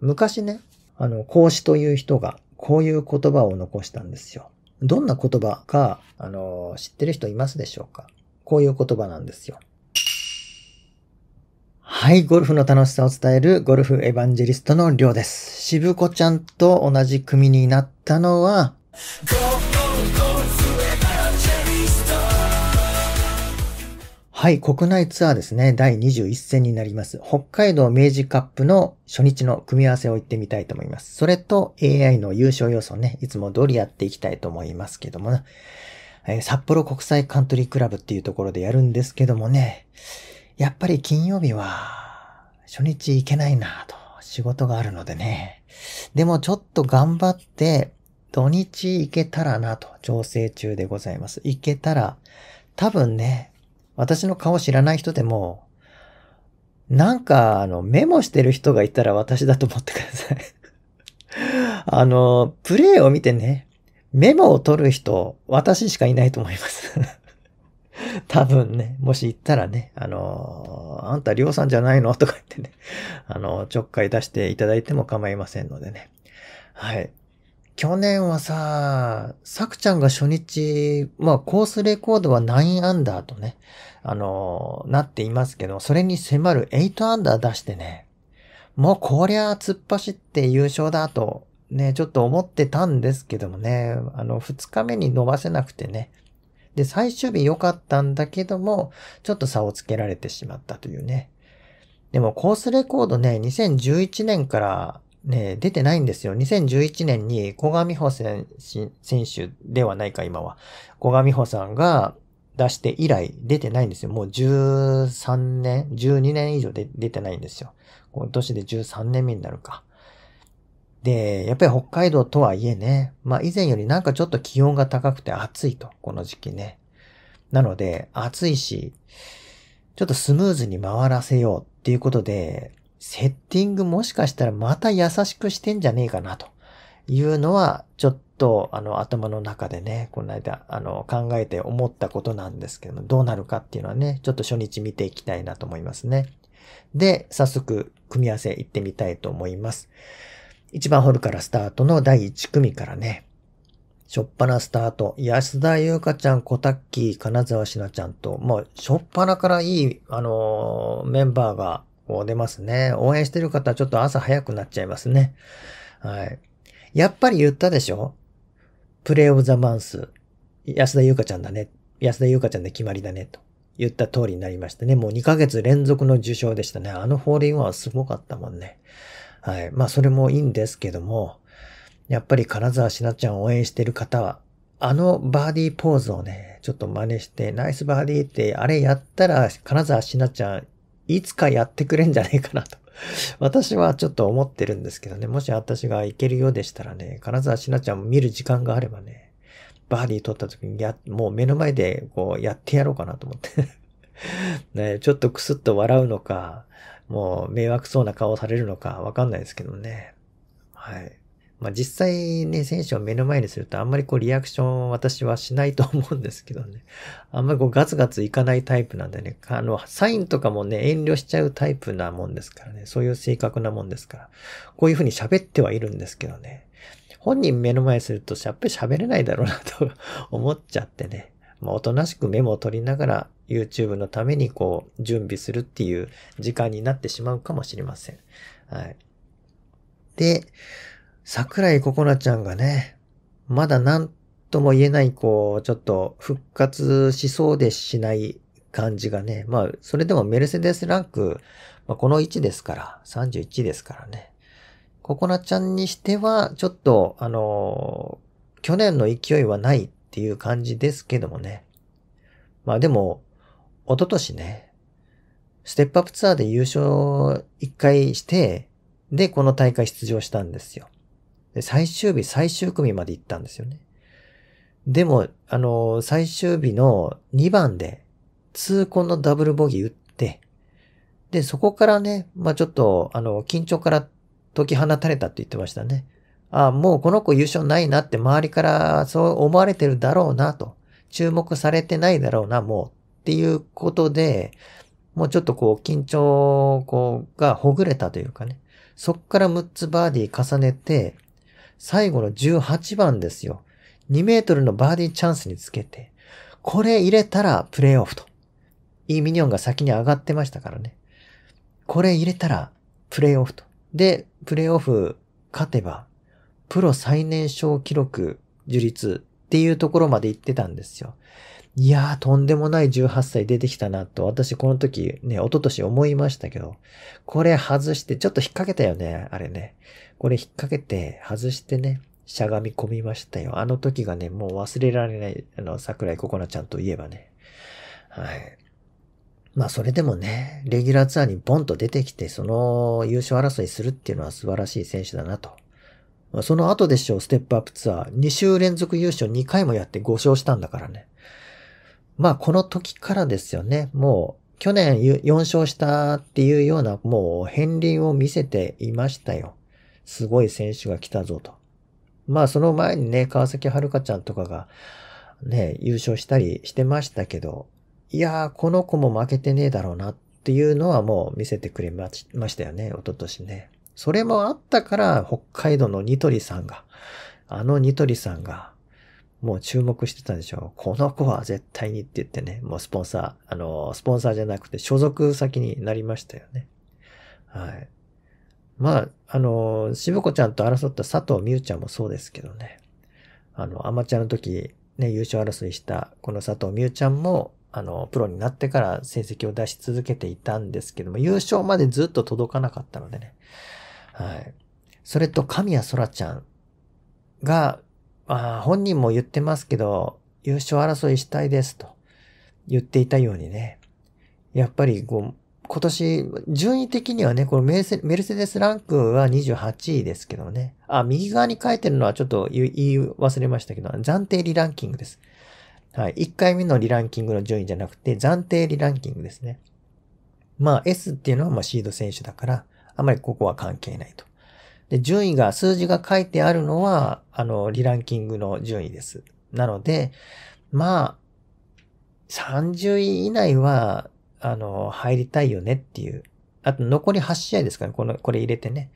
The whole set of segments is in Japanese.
昔ね、あの、孔子という人がこういう言葉を残したんですよ。どんな言葉か、あの、知ってる人いますでしょうかこういう言葉なんですよ。はい、ゴルフの楽しさを伝えるゴルフエヴァンジェリストのりょうです。しぶこちゃんと同じ組になったのは、はい、国内ツアーですね。第21戦になります。北海道明治カップの初日の組み合わせを言ってみたいと思います。それと AI の優勝予想ね、いつも通りやっていきたいと思いますけどもね。え札幌国際カントリークラブっていうところでやるんですけどもね。やっぱり金曜日は初日行けないなと。仕事があるのでね。でもちょっと頑張って土日行けたらなと調整中でございます。行けたら多分ね、私の顔知らない人でも、なんか、あの、メモしてる人がいたら私だと思ってください あの、プレイを見てね、メモを取る人、私しかいないと思います 多分ね、もし言ったらね、あの、あんたりょうさんじゃないのとか言ってね、あの、ちょっかい出していただいても構いませんのでね。はい。去年はさ、さくちゃんが初日、まあコースレコードは9アンダーとね、あの、なっていますけど、それに迫る8アンダー出してね、もうこりゃ突っ走って優勝だと、ね、ちょっと思ってたんですけどもね、あの、2日目に伸ばせなくてね。で、最終日良かったんだけども、ちょっと差をつけられてしまったというね。でもコースレコードね、2011年からね、出てないんですよ。2011年に小賀美穂選手ではないか、今は。小賀美穂さんが、出して以来出てないんですよ。もう13年、12年以上で出てないんですよ。今年で13年目になるか。で、やっぱり北海道とはいえね、まあ以前よりなんかちょっと気温が高くて暑いと、この時期ね。なので、暑いし、ちょっとスムーズに回らせようっていうことで、セッティングもしかしたらまた優しくしてんじゃねえかなというのは、ちょっと、あの、頭の中でね、この間、あの、考えて思ったことなんですけども、どうなるかっていうのはね、ちょっと初日見ていきたいなと思いますね。で、早速、組み合わせいってみたいと思います。1番ホールからスタートの第1組からね、しょっぱなスタート、安田優香ちゃん、小滝、金沢しなちゃんと、もう、しょっぱなからいい、あのー、メンバーが、こう出ますね。応援してる方はちょっと朝早くなっちゃいますね。はい。やっぱり言ったでしょプレイオブザマンス、安田優香ちゃんだね。安田優香ちゃんで決まりだね。と言った通りになりましたね。もう2ヶ月連続の受賞でしたね。あのホールインワンはすごかったもんね。はい。まあ、それもいいんですけども、やっぱり金沢しなちゃんを応援してる方は、あのバーディーポーズをね、ちょっと真似して、ナイスバーディーって、あれやったら、金沢しなちゃん、いつかやってくれんじゃねえかなと 私はちょっと思ってるんですけどね、もし私が行けるようでしたらね、金沢しなちゃんを見る時間があればね、バーディー取った時にや、もう目の前でこうやってやろうかなと思って ね、ちょっとクスッと笑うのか、もう迷惑そうな顔されるのかわかんないですけどね。はい。まあ実際ね、選手を目の前にするとあんまりこうリアクション私はしないと思うんですけどね。あんまりこうガツガツいかないタイプなんでね。あの、サインとかもね、遠慮しちゃうタイプなもんですからね。そういう性格なもんですから。こういうふうに喋ってはいるんですけどね。本人目の前にするとやっぱり喋れないだろうなと思っちゃってね。まあ、おとなしくメモを取りながら YouTube のためにこう準備するっていう時間になってしまうかもしれません。はい。で、桜井心こちゃんがね、まだ何とも言えない、こう、ちょっと復活しそうでしない感じがね、まあ、それでもメルセデスランク、まあ、この1ですから、31ですからね。ココナちゃんにしては、ちょっと、あのー、去年の勢いはないっていう感じですけどもね。まあでも、一昨年ね、ステップアップツアーで優勝1回して、で、この大会出場したんですよ。で、最終日、最終組まで行ったんですよね。でも、あの、最終日の2番で、痛恨のダブルボギー打って、で、そこからね、まあ、ちょっと、あの、緊張から解き放たれたって言ってましたね。ああ、もうこの子優勝ないなって周りからそう思われてるだろうなと。注目されてないだろうな、もう。っていうことで、もうちょっとこう緊張こうがほぐれたというかね。そっから6つバーディー重ねて、最後の18番ですよ。2メートルのバーディーチャンスにつけて、これ入れたらプレイオフと。イーミニョンが先に上がってましたからね。これ入れたらプレイオフと。で、プレイオフ勝てば、プロ最年少記録樹立っていうところまで行ってたんですよ。いやー、とんでもない18歳出てきたなと、私この時ね、一昨年思いましたけど、これ外して、ちょっと引っ掛けたよね、あれね。これ引っ掛けて、外してね、しゃがみ込みましたよ。あの時がね、もう忘れられない、あの、桜井ココナちゃんといえばね。はい。まあそれでもね、レギュラーツアーにボンと出てきて、その優勝争いするっていうのは素晴らしい選手だなと。その後でしょう、ステップアップツアー。2週連続優勝2回もやって5勝したんだからね。まあこの時からですよね。もう去年4勝したっていうようなもう片鱗を見せていましたよ。すごい選手が来たぞと。まあその前にね、川崎遥ちゃんとかがね、優勝したりしてましたけど、いやーこの子も負けてねえだろうなっていうのはもう見せてくれましたよね、一昨年ね。それもあったから北海道のニトリさんが、あのニトリさんがもう注目してたんでしょう。この子は絶対にって言ってね、もうスポンサー、あの、スポンサーじゃなくて所属先になりましたよね。はい。まあ、あの、しぶ子ちゃんと争った佐藤美優ちゃんもそうですけどね。あの、アマチュアの時、ね、優勝争いした、この佐藤美優ちゃんも、あの、プロになってから成績を出し続けていたんですけども、優勝までずっと届かなかったのでね。はい。それと、神谷空ちゃんが、あ、本人も言ってますけど、優勝争いしたいですと言っていたようにね、やっぱりこう、今年、順位的にはね、このメルセデスランクは28位ですけどね。あ、右側に書いてるのはちょっと言い忘れましたけど、暫定リランキングです。はい。1回目のリランキングの順位じゃなくて、暫定リランキングですね。まあ、S っていうのはまあシード選手だから、あまりここは関係ないと。で、順位が、数字が書いてあるのは、あの、リランキングの順位です。なので、まあ、30位以内は、あの、入りたいよねっていう。あと、残り8試合ですかね。この、これ入れてね。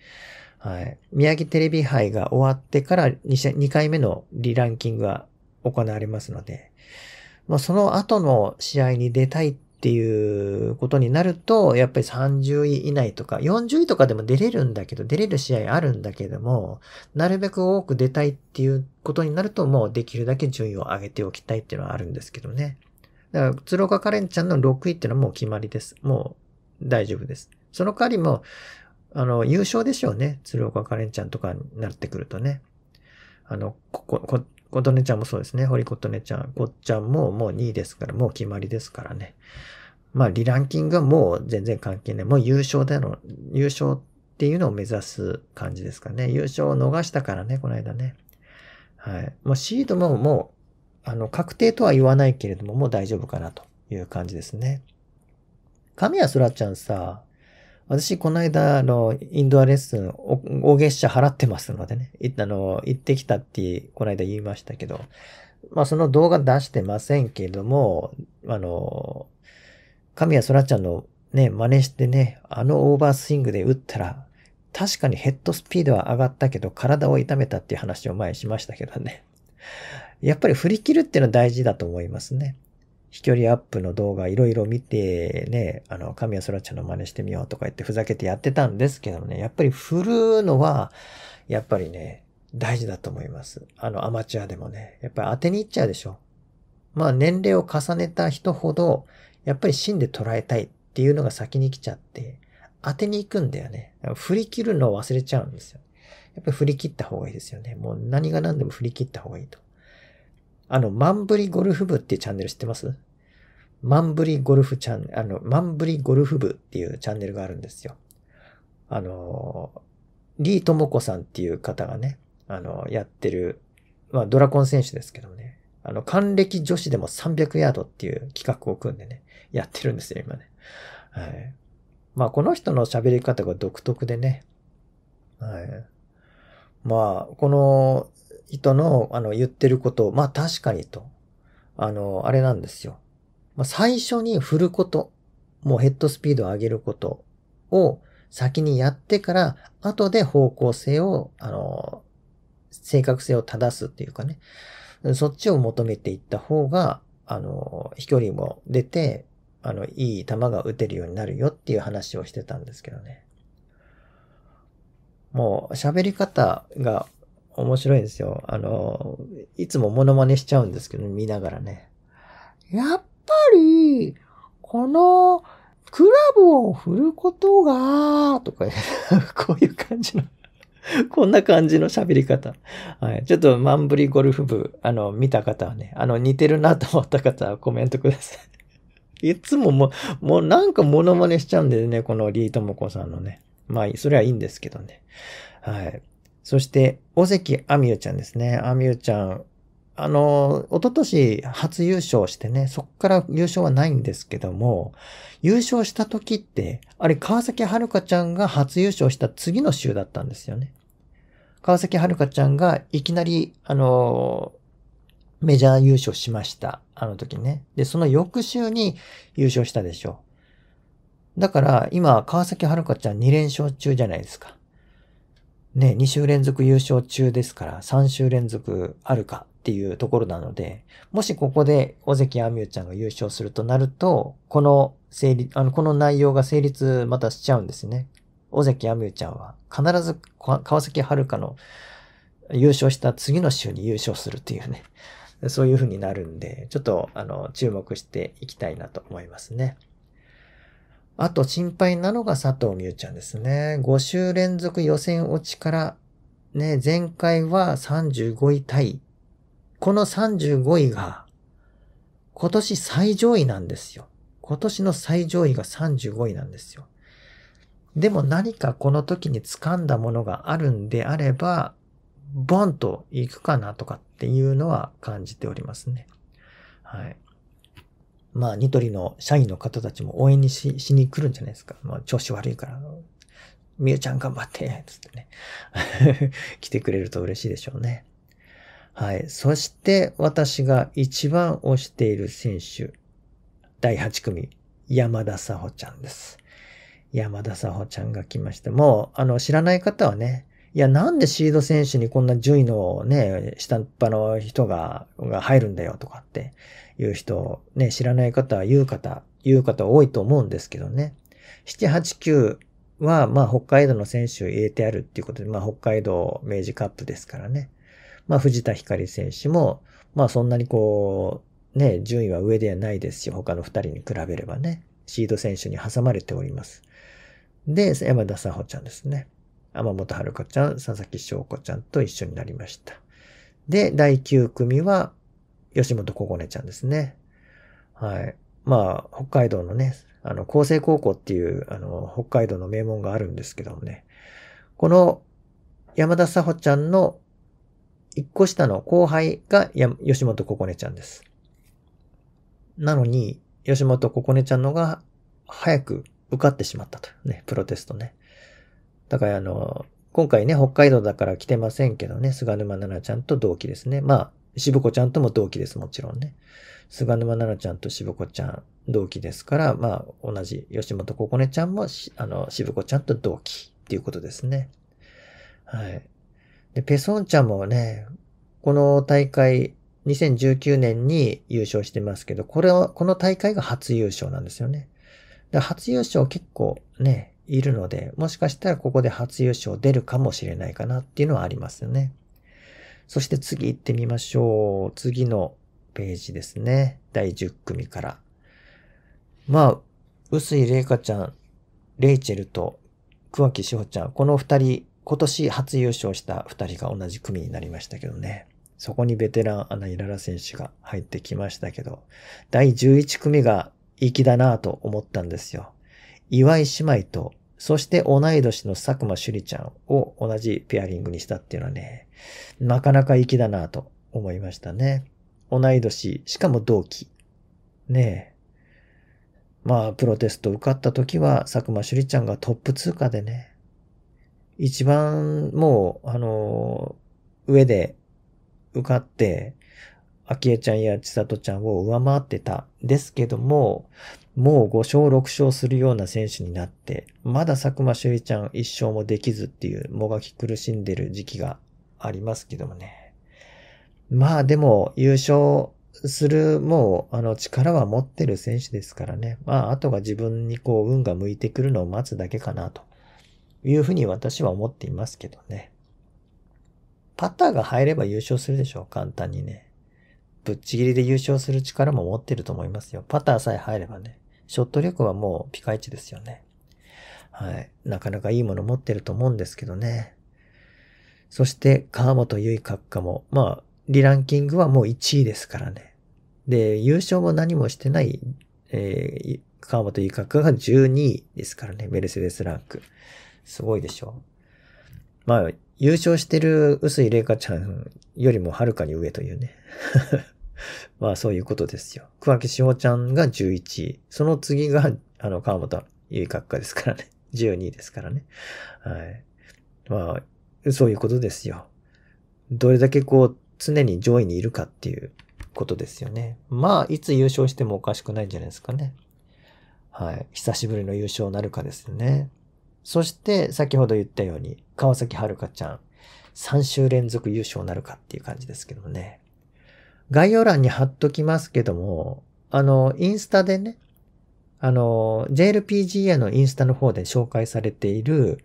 はい。宮城テレビ杯が終わってから 2, 2回目のリランキングが行われますので、まあ、その後の試合に出たいっっていうことになると、やっぱり30位以内とか、40位とかでも出れるんだけど、出れる試合あるんだけども、なるべく多く出たいっていうことになると、もうできるだけ順位を上げておきたいっていうのはあるんですけどね。だから、鶴岡カレンちゃんの6位っていうのはもう決まりです。もう大丈夫です。その代わりも、あの、優勝でしょうね。鶴岡カレンちゃんとかになってくるとね。あの、ここ、こ琴音ちゃんもそうですね。堀琴音ちゃん、こっちゃんももう2位ですから、もう決まりですからね。まあ、リランキングはもう全然関係ない。もう優勝での、優勝っていうのを目指す感じですかね。優勝を逃したからね、この間ね。はい。もうシードももう、あの、確定とは言わないけれども、もう大丈夫かなという感じですね。神谷そらちゃんさ、私、この間、あの、インドアレッスン、大月謝払ってますのでね、あの、行ってきたって、この間言いましたけど、まあ、その動画出してませんけれども、あの、神谷そらちゃんのね、真似してね、あのオーバースイングで打ったら、確かにヘッドスピードは上がったけど、体を痛めたっていう話を前にしましたけどね。やっぱり振り切るっていうのは大事だと思いますね。飛距離アップの動画いろいろ見てね、あの、神谷空ちゃんの真似してみようとか言ってふざけてやってたんですけどね、やっぱり振るのは、やっぱりね、大事だと思います。あの、アマチュアでもね、やっぱり当てにいっちゃうでしょ。まあ、年齢を重ねた人ほど、やっぱり芯で捉えたいっていうのが先に来ちゃって、当てに行くんだよね。振り切るのを忘れちゃうんですよ。やっぱり振り切った方がいいですよね。もう何が何でも振り切った方がいいと。あの、マンブリゴルフ部っていうチャンネル知ってますマンブリゴルフチャン、あの、マンブリゴルフ部っていうチャンネルがあるんですよ。あの、リーともこさんっていう方がね、あの、やってる、まあ、ドラコン選手ですけどもね、あの、還暦女子でも300ヤードっていう企画を組んでね、やってるんですよ、今ね。はい。まあ、この人の喋り方が独特でね、はい。まあ、この人の、あの、言ってることを、まあ確かにと。あの、あれなんですよ。まあ、最初に振ること、もうヘッドスピードを上げることを先にやってから、後で方向性を、あの、正確性を正すっていうかね、そっちを求めていった方が、あの、飛距離も出て、あの、いい球が打てるようになるよっていう話をしてたんですけどね。もう喋り方が面白いんですよ。あの、いつもモノマネしちゃうんですけど、見ながらね。やっぱり、この、クラブを振ることが、とか、こういう感じのこんな感じの喋り方。はい。ちょっと、マンブリゴルフ部、あの、見た方はね、あの、似てるなと思った方はコメントください いつももう、もうなんかモノマネしちゃうんでね、このリートモコさんのね。まあ、それはいいんですけどね。はい。そして、尾関あみ優ちゃんですね。あみ優ちゃん。あの、一昨年初優勝してね、そっから優勝はないんですけども、優勝した時って、あれ川崎春香ちゃんが初優勝した次の週だったんですよね。川崎春香ちゃんがいきなり、あの、メジャー優勝しました。あの時ね。で、その翌週に優勝したでしょう。だから、今、川崎春香ちゃん2連勝中じゃないですか。ね、2週連続優勝中ですから、3週連続あるかっていうところなので、もしここで小関ミューちゃんが優勝するとなると、この成立、あの、この内容が成立またしちゃうんですね。小関ミューちゃんは必ず川崎春香の優勝した次の週に優勝するっていうね、そういう風になるんで、ちょっとあの、注目していきたいなと思いますね。あと心配なのが佐藤美優ちゃんですね。5週連続予選落ちから、ね、前回は35位タイ。この35位が、今年最上位なんですよ。今年の最上位が35位なんですよ。でも何かこの時に掴んだものがあるんであれば、ボンと行くかなとかっていうのは感じておりますね。はい。まあ、ニトリの社員の方たちも応援にししに来るんじゃないですか。まあ、調子悪いから、みゆちゃん頑張って、つってね。来てくれると嬉しいでしょうね。はい。そして私が一番推している選手、第8組、山田沙穂ちゃんです。山田沙穂ちゃんが来まして、もう、あの、知らない方はね、いや、なんでシード選手にこんな順位のね、下っ端の人が、が入るんだよとかっていう人、ね、知らない方は言う方、言う方多いと思うんですけどね。7、8、9は、まあ、北海道の選手を入れてあるっていうことで、まあ、北海道明治カップですからね。まあ、藤田光選手も、まあ、そんなにこう、ね、順位は上ではないですし、他の2人に比べればね、シード選手に挟まれております。で、山田沙穂ちゃんですね。天本子ちゃん、佐々木翔子ちゃんと一緒になりました。で、第9組は、吉本ここねちゃんですね。はい。まあ、北海道のね、あの、厚生高校っていう、あの、北海道の名門があるんですけどもね。この、山田さほちゃんの、一個下の後輩が、吉本ここねちゃんです。なのに、吉本ここねちゃんのが、早く受かってしまったと。ね、プロテストね。だからあの、今回ね、北海道だから来てませんけどね、菅沼奈々ちゃんと同期ですね。まあ、渋子ちゃんとも同期です、もちろんね。菅沼奈々ちゃんと渋子ちゃん同期ですから、まあ、同じ吉本ここねちゃんも、あの、渋子ちゃんと同期っていうことですね。はい。で、ペソンちゃんもね、この大会、2019年に優勝してますけど、これは、この大会が初優勝なんですよね。で初優勝結構ね、いるので、もしかしたらここで初優勝出るかもしれないかなっていうのはありますよね。そして次行ってみましょう。次のページですね。第10組から。まあ、薄井玲香ちゃん、レイチェルと桑木志保ちゃん、この二人、今年初優勝した二人が同じ組になりましたけどね。そこにベテランアナイララ選手が入ってきましたけど、第11組が粋だなぁと思ったんですよ。岩井姉妹とそして同い年の佐久間朱里ちゃんを同じペアリングにしたっていうのはね、なかなか粋だなと思いましたね。同い年、しかも同期。ねえ。まあ、プロテスト受かった時は佐久間朱里ちゃんがトップ通過でね、一番もう、あの、上で受かって、ア恵ちゃんや千里ちゃんを上回ってた。ですけども、もう5勝6勝するような選手になって、まだ佐久間朱一ちゃん1勝もできずっていうもがき苦しんでる時期がありますけどもね。まあでも優勝するもうあの力は持ってる選手ですからね。まああとが自分にこう運が向いてくるのを待つだけかなというふうに私は思っていますけどね。パターが入れば優勝するでしょう簡単にね。ぶっちぎりで優勝する力も持ってると思いますよ。パターさえ入ればね。ショット力はもうピカイチですよね。はい。なかなかいいもの持ってると思うんですけどね。そして、川本結閣下も、まあ、リランキングはもう1位ですからね。で、優勝も何もしてない、えー、川本結閣が12位ですからね、メルセデスランク。すごいでしょう。まあ、優勝してる薄井玲香ちゃんよりもはるかに上というねまあそういうことですよ。桑木志保ちゃんが11位。その次が、あの、川本結閣下ですからね。12 位ですからね。はい。まあ、そういうことですよ。どれだけこう、常に上位にいるかっていうことですよね。まあ、いつ優勝してもおかしくないんじゃないですかね。はい。久しぶりの優勝なるかですよね。そして、先ほど言ったように、川崎遥ちゃん、3週連続優勝なるかっていう感じですけどね。概要欄に貼っときますけども、あの、インスタでね、あの、JLPGA のインスタの方で紹介されている、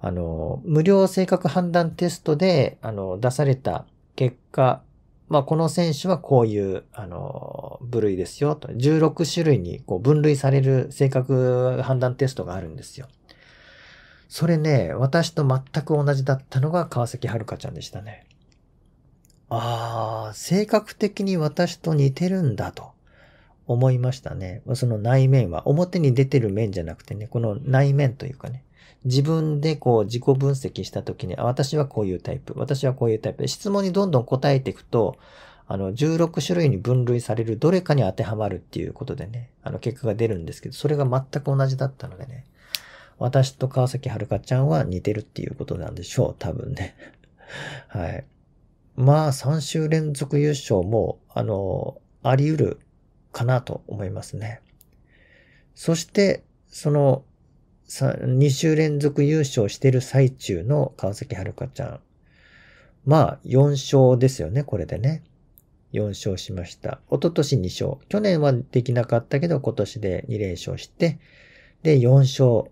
あの、無料性格判断テストで、あの、出された結果、まあ、この選手はこういう、あの、部類ですよ、と。16種類にこう分類される性格判断テストがあるんですよ。それね、私と全く同じだったのが川崎遥ちゃんでしたね。ああ、性格的に私と似てるんだと思いましたね。その内面は、表に出てる面じゃなくてね、この内面というかね、自分でこう自己分析した時に、あ、私はこういうタイプ、私はこういうタイプで、質問にどんどん答えていくと、あの、16種類に分類されるどれかに当てはまるっていうことでね、あの、結果が出るんですけど、それが全く同じだったのでね、私と川崎遥ちゃんは似てるっていうことなんでしょう、多分ね。はい。まあ3週連続優勝も、あの、あり得るかなと思いますね。そして、その、2週連続優勝している最中の川崎遥ちゃん。まあ、4勝ですよね、これでね。4勝しました。一昨年2勝。去年はできなかったけど、今年で2連勝して、で、4勝。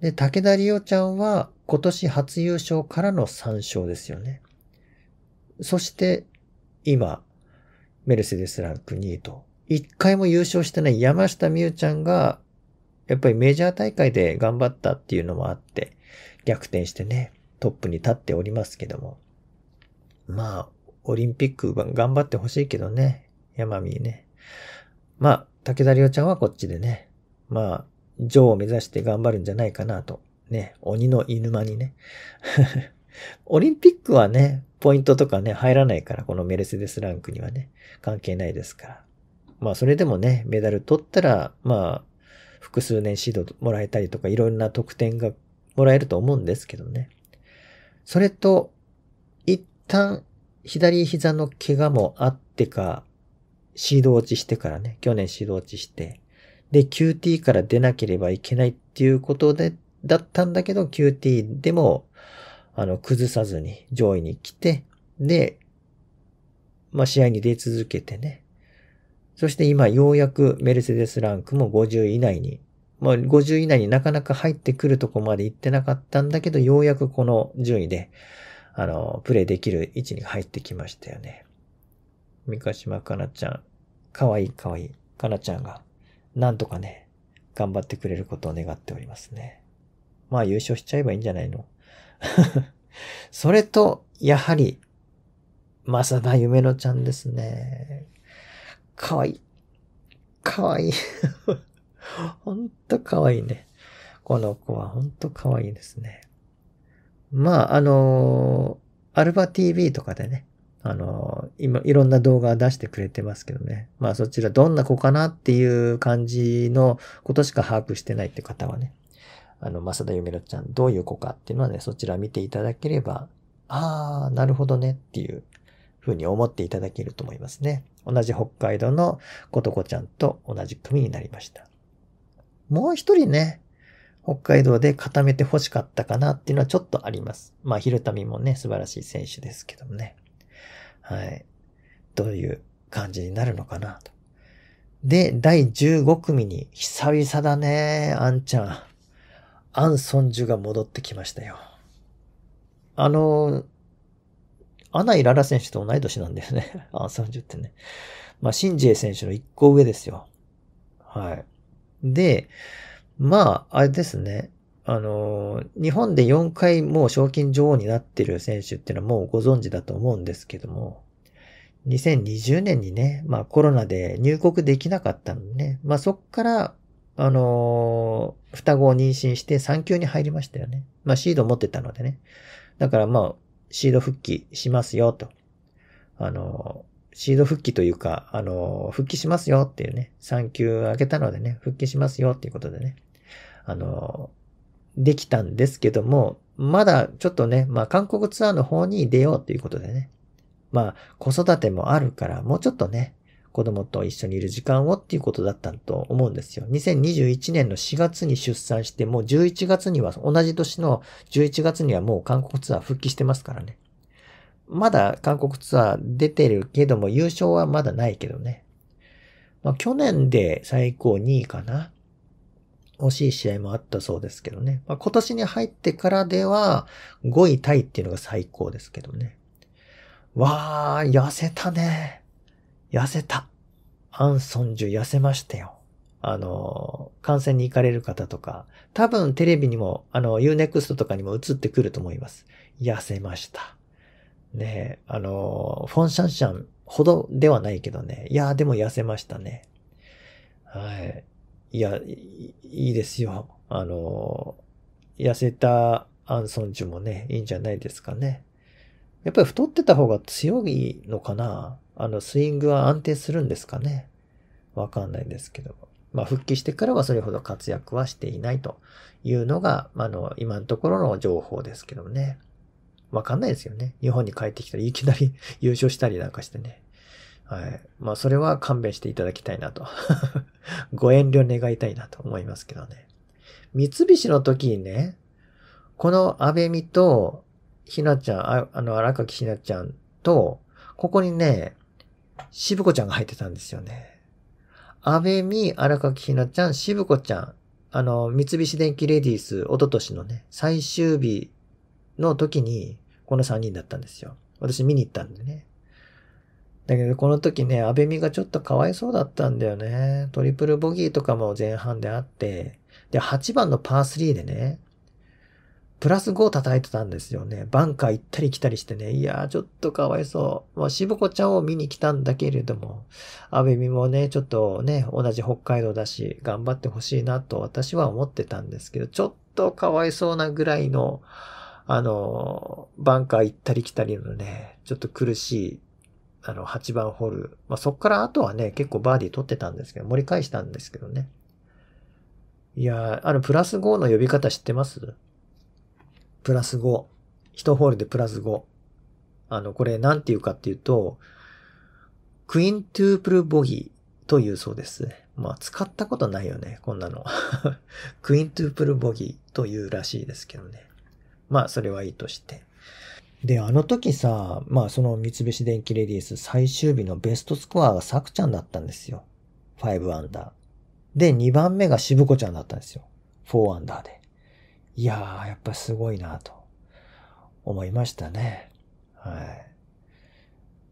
で、武田里央ちゃんは今年初優勝からの3勝ですよね。そして今、メルセデスランク2位と、一回も優勝してない山下美宇ちゃんが、やっぱりメジャー大会で頑張ったっていうのもあって、逆転してね、トップに立っておりますけども。まあ、オリンピック頑張ってほしいけどね、山美ね。まあ、武田亮ちゃんはこっちでね、まあ、女王を目指して頑張るんじゃないかなと。ね、鬼の犬間にね。オリンピックはね、ポイントとかね、入らないから、このメルセデスランクにはね、関係ないですから。まあ、それでもね、メダル取ったら、まあ、複数年指導もらえたりとか、いろんな得点がもらえると思うんですけどね。それと、一旦、左膝の怪我もあってか、シード落ちしてからね、去年シード落ちして、で、QT から出なければいけないっていうことで、だったんだけど、QT でも、あの、崩さずに上位に来て、で、まあ、試合に出続けてね。そして今、ようやくメルセデスランクも50以内に、まあ、50以内になかなか入ってくるとこまで行ってなかったんだけど、ようやくこの順位で、あの、プレイできる位置に入ってきましたよね。三ヶ島かなちゃん、かわいいかわいい、かなちゃんが、なんとかね、頑張ってくれることを願っておりますね。まあ優勝しちゃえばいいんじゃないの それと、やはり、正田夢乃ちゃんですね。かわいい。かわいい。ほんとかわいいね。この子はほんとかわいいですね。まあ、あのー、アルバ TV とかでね、あのー、今、いろんな動画出してくれてますけどね。まあ、そちらどんな子かなっていう感じのことしか把握してないって方はね、あの、正田夢乃ちゃんどういう子かっていうのはね、そちら見ていただければ、あー、なるほどねっていうふうに思っていただけると思いますね。同じ北海道のことこちゃんと同じ組になりました。もう一人ね、北海道で固めて欲しかったかなっていうのはちょっとあります。まあ、昼旅もね、素晴らしい選手ですけどもね。はい。どういう感じになるのかなと。で、第15組に、久々だね、あんちゃん。アン・ソンジュが戻ってきましたよ。あの、アナイ・ララ選手と同い年なんだよね。アン・ソンジュってね。まあ、シンジエ選手の一個上ですよ。はい。で、まあ、あれですね。あの、日本で4回もう賞金女王になってる選手っていうのはもうご存知だと思うんですけども、2020年にね、まあコロナで入国できなかったのでね、まあそっからあのー、双子を妊娠して産休に入りましたよね。まあ、シード持ってたのでね。だからまあ、シード復帰しますよと。あのー、シード復帰というか、あのー、復帰しますよっていうね、3級開けたのでね、復帰しますよっていうことでね、あの、できたんですけども、まだちょっとね、まあ、韓国ツアーの方に出ようっていうことでね、まあ、子育てもあるから、もうちょっとね、子供と一緒にいる時間をっていうことだったと思うんですよ。2021年の4月に出産して、もう11月には、同じ年の11月にはもう韓国ツアー復帰してますからね。まだ韓国ツアー出てるけども、優勝はまだないけどね。まあ、去年で最高2位かな。惜しい試合もあったそうですけどね。まあ、今年に入ってからでは5位タイっていうのが最高ですけどね。わー、痩せたね。痩せた。アンソンジュ痩せましたよ。あの、観戦に行かれる方とか、多分テレビにも、あの、Unext とかにも映ってくると思います。痩せました。ねあの、フォンシャンシャンほどではないけどね。いや、でも痩せましたね。はい。いや、いいですよ。あの、痩せたアンソンジュもね、いいんじゃないですかね。やっぱり太ってた方が強いのかなあの、スイングは安定するんですかねわかんないんですけど。まあ、復帰してからはそれほど活躍はしていないというのが、あの、今のところの情報ですけどね。わかんないですよね。日本に帰ってきたらいきなり 優勝したりなんかしてね。はい。まあ、それは勘弁していただきたいなと ご遠慮願いたいなと思いますけどね。三菱の時にね、この安倍美とひなちゃん、ああの、荒垣ひなちゃんと、ここにね、しぶこちゃんが入ってたんですよね。安倍美、荒垣ひなちゃん、しぶこちゃん。あの、三菱電機レディース、一昨年のね、最終日の時に、この3人だったんですよ。私見に行ったんでね。だけど、この時ね、安倍美がちょっとかわいそうだったんだよね。トリプルボギーとかも前半であって、で、8番のパー3でね、プラス5叩いてたんですよね。バンカー行ったり来たりしてね。いやー、ちょっとかわいそう。まあ、しぼこちゃんを見に来たんだけれども、安倍みもね、ちょっとね、同じ北海道だし、頑張ってほしいなと私は思ってたんですけど、ちょっとかわいそうなぐらいの、あの、バンカー行ったり来たりのね、ちょっと苦しい、あの、8番ホール。まあ、そっからあとはね、結構バーディー取ってたんですけど、盛り返したんですけどね。いやー、あの、プラス5の呼び方知ってますプラス5。1ホールでプラス5。あの、これ何て言うかっていうと、クイントゥープルボギーというそうです。まあ、使ったことないよね、こんなの。クイントゥープルボギーというらしいですけどね。まあ、それはいいとして。で、あの時さ、まあ、その三菱電機レディース最終日のベストスコアがサクちゃんだったんですよ。5アンダー。で、2番目がしぶこちゃんだったんですよ。4アンダーで。いやー、やっぱすごいなと思いましたね。はい。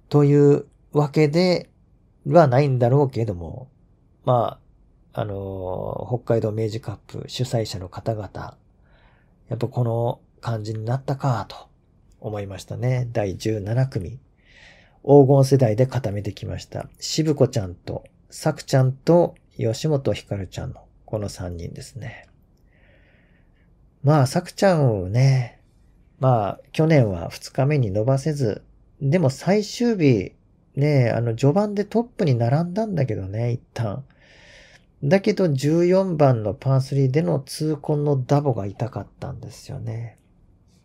というわけではないんだろうけれども、まあ、あのー、北海道明治カップ主催者の方々、やっぱこの感じになったかと思いましたね。第17組。黄金世代で固めてきました。渋子ちゃんと、さくちゃんと、吉本ひかるちゃんのこの3人ですね。まあ、さくちゃんをね、まあ、去年は2日目に伸ばせず、でも最終日、ね、あの、序盤でトップに並んだんだけどね、一旦。だけど、14番のパー3での痛恨のダボが痛かったんですよね。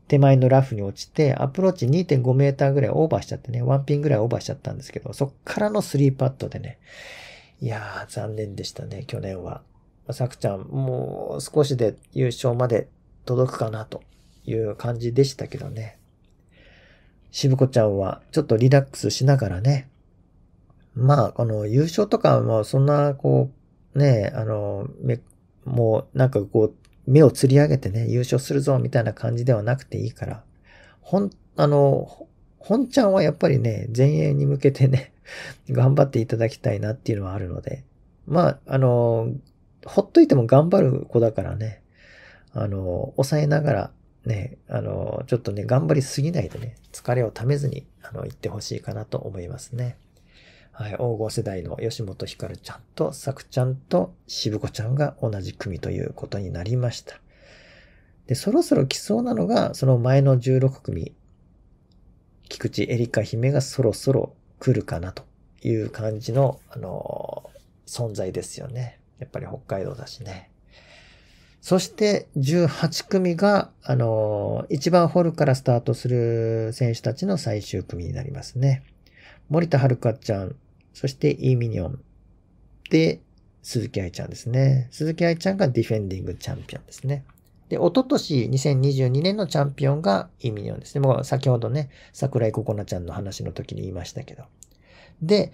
手前のラフに落ちて、アプローチ2.5メーターぐらいオーバーしちゃってね、ワンピンぐらいオーバーしちゃったんですけど、そっからの3パットでね、いやー、残念でしたね、去年は。さくちゃん、もう少しで優勝まで届くかなという感じでしたけどね。しぶこちゃんはちょっとリラックスしながらね、まあ、この、優勝とかもそんな、こう、ね、あの、め、もうなんかこう、目をつり上げてね、優勝するぞみたいな感じではなくていいから、ほん、あの、本ちゃんはやっぱりね、前衛に向けてね、頑張っていただきたいなっていうのはあるので、まあ、あの、ほっといても頑張る子だからね、あの、抑えながら、ね、あの、ちょっとね、頑張りすぎないでね、疲れをためずに、あの、行ってほしいかなと思いますね。はい、黄金世代の吉本ひかるちゃんと、さくちゃんと渋子ちゃんが同じ組ということになりました。で、そろそろ来そうなのが、その前の16組、菊池エリカ姫がそろそろ来るかなという感じの、あの存在ですよね。やっぱり北海道だしね。そして18組が、あの、1番ホールからスタートする選手たちの最終組になりますね。森田遥ちゃん、そしてイーミニオン。で、鈴木愛ちゃんですね。鈴木愛ちゃんがディフェンディングチャンピオンですね。で、おととし2022年のチャンピオンがイーミニオンですね。もう先ほどね、桜井ココナちゃんの話の時に言いましたけど。で、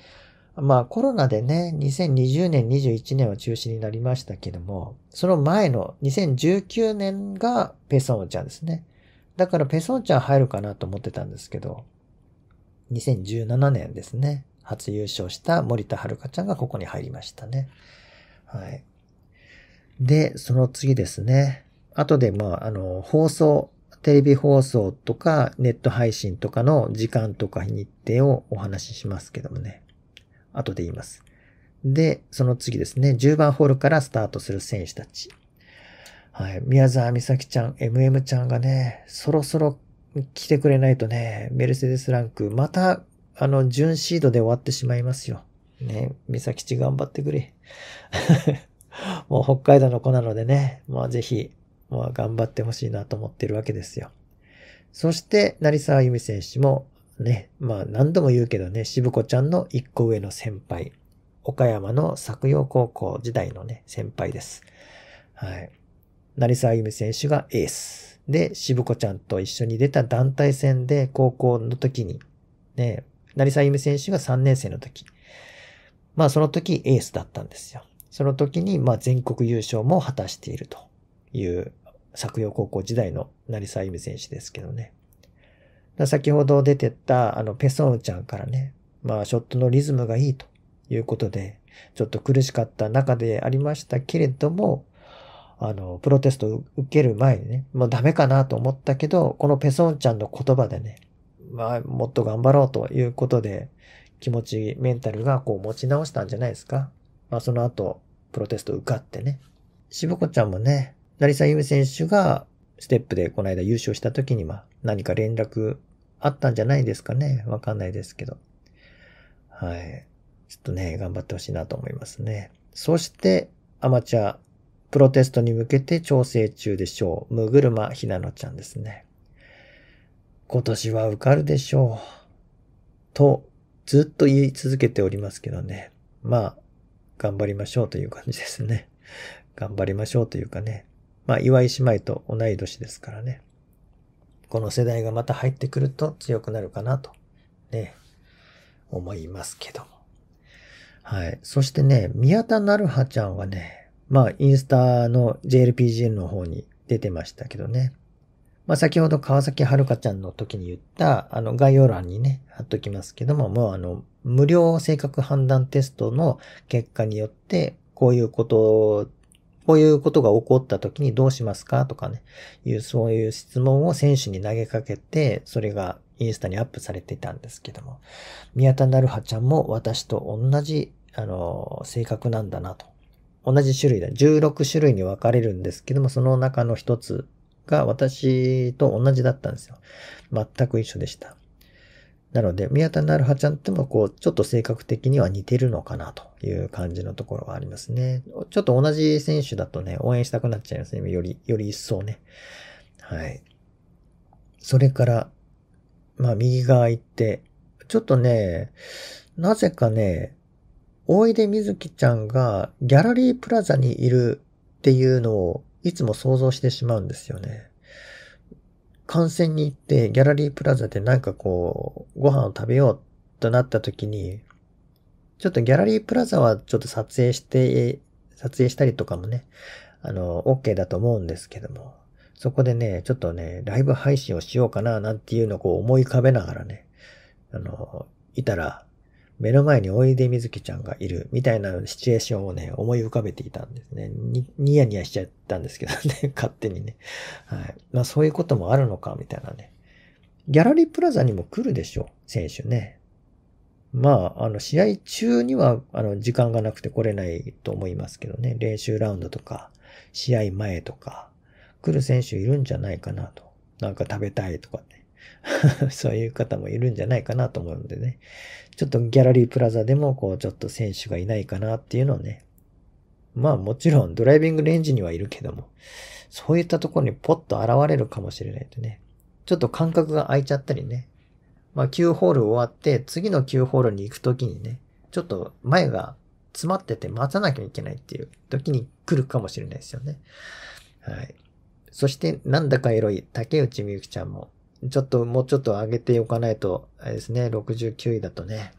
まあコロナでね、2020年、21年は中止になりましたけども、その前の2019年がペソンちゃんですね。だからペソンちゃん入るかなと思ってたんですけど、2017年ですね。初優勝した森田遥ちゃんがここに入りましたね。はい。で、その次ですね。後で、まあ、あの、放送、テレビ放送とかネット配信とかの時間とか日程をお話ししますけどもね。後で言います。で、その次ですね、10番ホールからスタートする選手たち。はい。宮沢美咲ちゃん、MM ちゃんがね、そろそろ来てくれないとね、メルセデスランク、また、あの、準シードで終わってしまいますよ。ね、美咲ち頑張ってくれ。もう北海道の子なのでね、まあぜひ、まあ頑張ってほしいなと思ってるわけですよ。そして、成沢由美選手もね、まあ何度も言うけどね、渋子ちゃんの一個上の先輩。岡山の作陽高校時代のね、先輩です。はい。成沢由美選手がエース。で、渋子ちゃんと一緒に出た団体戦で高校の時に、ね、成沢由美選手が3年生の時。まあその時エースだったんですよ。その時に、まあ全国優勝も果たしているという、作陽高校時代の成沢由美選手ですけどね。先ほど出てた、あの、ペソンちゃんからね、まあ、ショットのリズムがいいということで、ちょっと苦しかった中でありましたけれども、あの、プロテスト受ける前にね、もうダメかなと思ったけど、このペソンちゃんの言葉でね、まあ、もっと頑張ろうということで、気持ち、メンタルがこう持ち直したんじゃないですか。まあ、その後、プロテスト受かってね。しぼこちゃんもね、成沢由美選手がステップでこの間優勝した時には何か連絡あったんじゃないですかね。わかんないですけど。はい。ちょっとね、頑張ってほしいなと思いますね。そして、アマチュア、プロテストに向けて調整中でしょう。むぐるまひなのちゃんですね。今年は受かるでしょう。と、ずっと言い続けておりますけどね。まあ、頑張りましょうという感じですね。頑張りましょうというかね。まあ、岩井姉妹と同い年ですからね。この世代がまた入ってくると強くなるかなと、ね、思いますけども。はい。そしてね、宮田なるはちゃんはね、まあ、インスタの JLPGN の方に出てましたけどね。まあ、先ほど川崎遥ちゃんの時に言った、あの、概要欄にね、貼っときますけども、もうあの、無料性格判断テストの結果によって、こういうことこういうことが起こった時にどうしますかとかね、いうそういう質問を選手に投げかけて、それがインスタにアップされていたんですけども、宮田なるはちゃんも私と同じ、あの、性格なんだなと。同じ種類だ。16種類に分かれるんですけども、その中の一つが私と同じだったんですよ。全く一緒でした。なので、宮田なるはちゃんともこう、ちょっと性格的には似てるのかなという感じのところはありますね。ちょっと同じ選手だとね、応援したくなっちゃいますね。より、より一層ね。はい。それから、まあ、右側行って、ちょっとね、なぜかね、大出ずきちゃんがギャラリープラザにいるっていうのをいつも想像してしまうんですよね。観戦に行って、ギャラリープラザでなんかこう、ご飯を食べようとなった時に、ちょっとギャラリープラザはちょっと撮影して、撮影したりとかもね、あの、OK だと思うんですけども、そこでね、ちょっとね、ライブ配信をしようかななんていうのをこう思い浮かべながらね、あの、いたら、目の前においでみずきちゃんがいるみたいなシチュエーションをね、思い浮かべていたんですね。に、ニヤニヤしちゃったんですけどね、勝手にね。はい。まあそういうこともあるのか、みたいなね。ギャラリープラザにも来るでしょう、選手ね。まあ、あの、試合中には、あの、時間がなくて来れないと思いますけどね。練習ラウンドとか、試合前とか、来る選手いるんじゃないかなと。なんか食べたいとかね。そういう方もいるんじゃないかなと思うんでね。ちょっとギャラリープラザでも、こう、ちょっと選手がいないかなっていうのをね。まあもちろんドライビングレンジにはいるけども、そういったところにポッと現れるかもしれないとね。ちょっと間隔が空いちゃったりね。まあ9ホール終わって、次の9ホールに行くときにね、ちょっと前が詰まってて待たなきゃいけないっていう時に来るかもしれないですよね。はい。そして、なんだかエロい竹内みゆきちゃんもちょっと、もうちょっと上げておかないと、あれですね、69位だとね、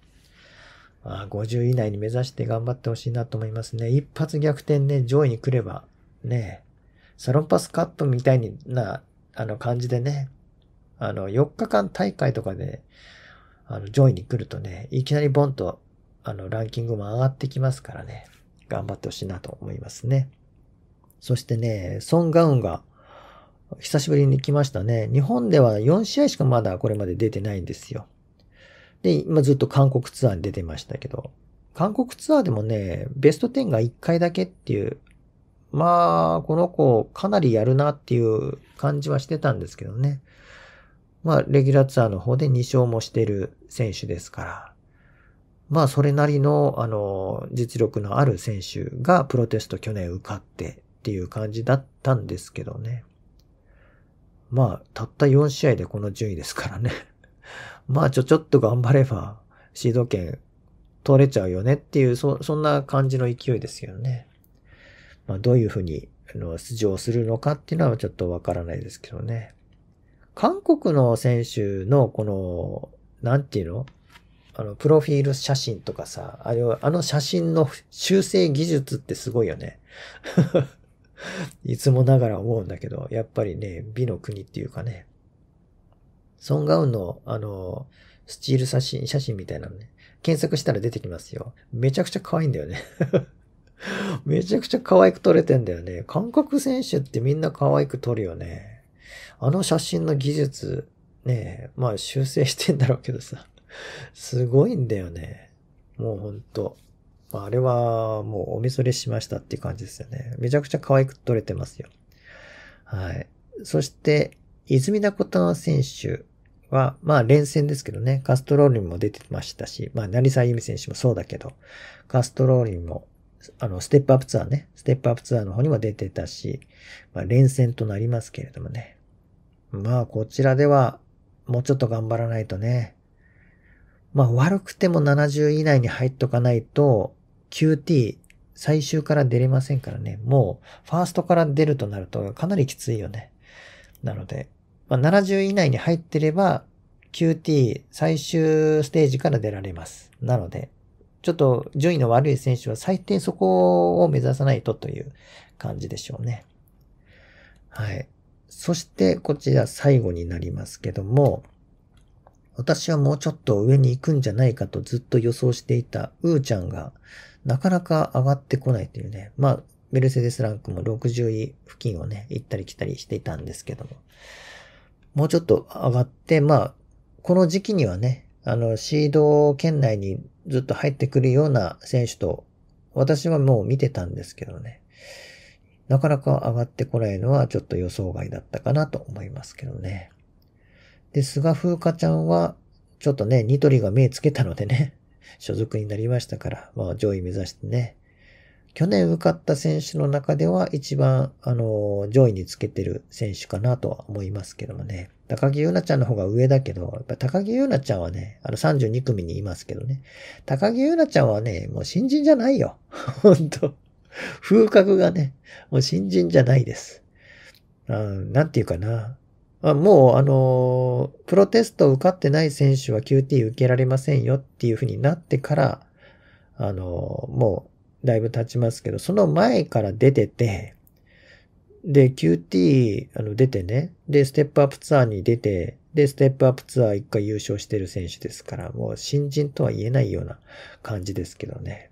あ、50位以内に目指して頑張ってほしいなと思いますね。一発逆転ね、上位に来れば、ね、サロンパスカップみたいな、あの感じでね、あの、4日間大会とかで、あの、上位に来るとね、いきなりボンと、あの、ランキングも上がってきますからね、頑張ってほしいなと思いますね。そしてね、ソン・ガウンが、久しぶりに来ましたね。日本では4試合しかまだこれまで出てないんですよ。で、今ずっと韓国ツアーに出てましたけど、韓国ツアーでもね、ベスト10が1回だけっていう、まあ、この子かなりやるなっていう感じはしてたんですけどね。まあ、レギュラーツアーの方で2勝もしてる選手ですから、まあ、それなりの、あの、実力のある選手がプロテスト去年受かってっていう感じだったんですけどね。まあ、たった4試合でこの順位ですからね まあ、ちょちょっと頑張れば、シード権取れちゃうよねっていう、そ、そんな感じの勢いですよね。まあ、どういうふうに、あの、出場するのかっていうのはちょっとわからないですけどね。韓国の選手の、この、なんていうのあの、プロフィール写真とかさ、あれは、あの写真の修正技術ってすごいよね いつもながら思うんだけど、やっぱりね、美の国っていうかね、ソンガウンの、あの、スチール写真、写真みたいなのね、検索したら出てきますよ。めちゃくちゃ可愛いんだよね めちゃくちゃ可愛く撮れてんだよね。韓国選手ってみんな可愛く撮るよね。あの写真の技術、ね、まあ修正してんだろうけどさ、すごいんだよね。もうほんと。まあ、あれはもうお見それしましたっていう感じですよね。めちゃくちゃ可愛く撮れてますよ。はい。そして、泉田小丹選手は、まあ連戦ですけどね、カストローリンも出てましたし、まあ成沢由美選手もそうだけど、カストローリンも、あの、ステップアップツアーね、ステップアップツアーの方にも出てたし、まあ連戦となりますけれどもね。まあこちらでは、もうちょっと頑張らないとね。まあ悪くても70以内に入っとかないと、QT 最終から出れませんからね、もうファーストから出るとなるとかなりきついよね。なので、まあ、70以内に入ってれば QT 最終ステージから出られます。なので、ちょっと順位の悪い選手は最低そこを目指さないとという感じでしょうね。はい。そしてこちら最後になりますけども、私はもうちょっと上に行くんじゃないかとずっと予想していたうーちゃんが、なかなか上がってこないというね。まあ、メルセデスランクも60位付近をね、行ったり来たりしていたんですけども。もうちょっと上がって、まあ、この時期にはね、あの、シード圏内にずっと入ってくるような選手と、私はもう見てたんですけどね。なかなか上がってこないのはちょっと予想外だったかなと思いますけどね。で菅風花ちゃんは、ちょっとね、ニトリが目つけたのでね、所属になりましたから、まあ上位目指してね。去年受かった選手の中では一番、あの、上位につけてる選手かなとは思いますけどもね。高木優奈ちゃんの方が上だけど、やっぱ高木優奈ちゃんはね、あの32組にいますけどね。高木優奈ちゃんはね、もう新人じゃないよ。ほんと。風格がね、もう新人じゃないです。うん、なんていうかな。もう、あの、プロテスト受かってない選手は QT 受けられませんよっていうふうになってから、あの、もう、だいぶ経ちますけど、その前から出てて、で、QT、あの、出てね、で、ステップアップツアーに出て、で、ステップアップツアー一回優勝してる選手ですから、もう新人とは言えないような感じですけどね。